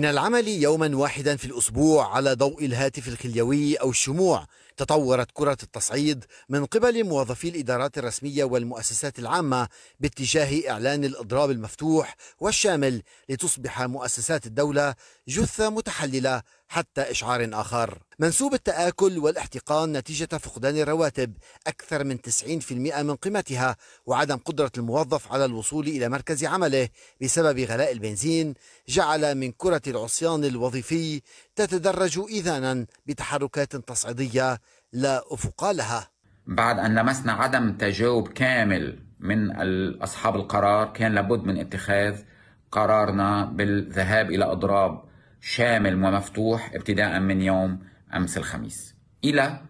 من العمل يوما واحدا في الأسبوع على ضوء الهاتف الخليوي أو الشموع تطورت كرة التصعيد من قبل موظفي الإدارات الرسمية والمؤسسات العامة باتجاه إعلان الإضراب المفتوح والشامل لتصبح مؤسسات الدولة جثة متحللة حتى إشعار آخر منسوب التآكل والاحتقان نتيجة فقدان الرواتب أكثر من 90% من قيمتها وعدم قدرة الموظف على الوصول إلى مركز عمله بسبب غلاء البنزين جعل من كرة العصيان الوظيفي تتدرج إذانا بتحركات تصعيدية لا أفق لها بعد أن لمسنا عدم تجاوب كامل من أصحاب القرار كان لابد من اتخاذ قرارنا بالذهاب إلى أضراب شامل ومفتوح ابتداء من يوم أمس الخميس إلى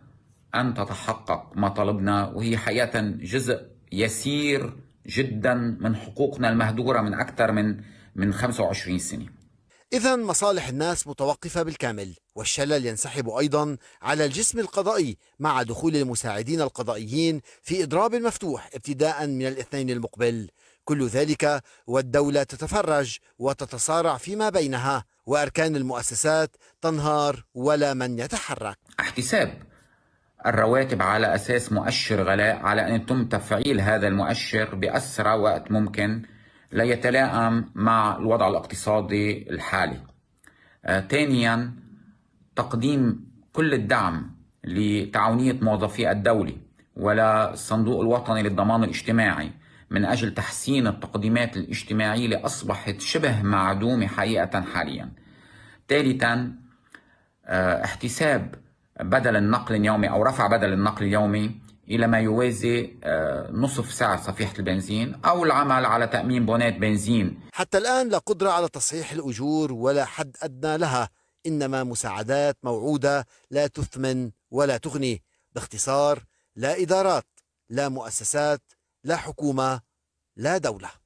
أن تتحقق مطالبنا وهي حقيقة جزء يسير جدا من حقوقنا المهدورة من أكثر من من 25 سنة إذا مصالح الناس متوقفة بالكامل والشلل ينسحب أيضا على الجسم القضائي مع دخول المساعدين القضائيين في إضراب مفتوح ابتداء من الاثنين المقبل كل ذلك والدولة تتفرج وتتصارع فيما بينها وأركان المؤسسات تنهار ولا من يتحرك احتساب الرواتب على أساس مؤشر غلاء على أن يتم تفعيل هذا المؤشر بأسرع وقت ممكن ليتلائم مع الوضع الاقتصادي الحالي آه، ثانيا تقديم كل الدعم لتعاونية موظفي الدولة ولا الصندوق الوطني للضمان الاجتماعي من أجل تحسين التقديمات الاجتماعية اللي أصبحت شبه معدومة حقيقة حاليا ثالثا آه، احتساب بدل النقل اليومي أو رفع بدل النقل اليومي إلى ما يوازي آه، نصف سعر صفيحة البنزين أو العمل على تأمين بونات بنزين حتى الآن لا قدرة على تصحيح الأجور ولا حد أدنى لها إنما مساعدات موعودة لا تثمن ولا تغني باختصار لا إدارات لا مؤسسات لا حكومة لا دولة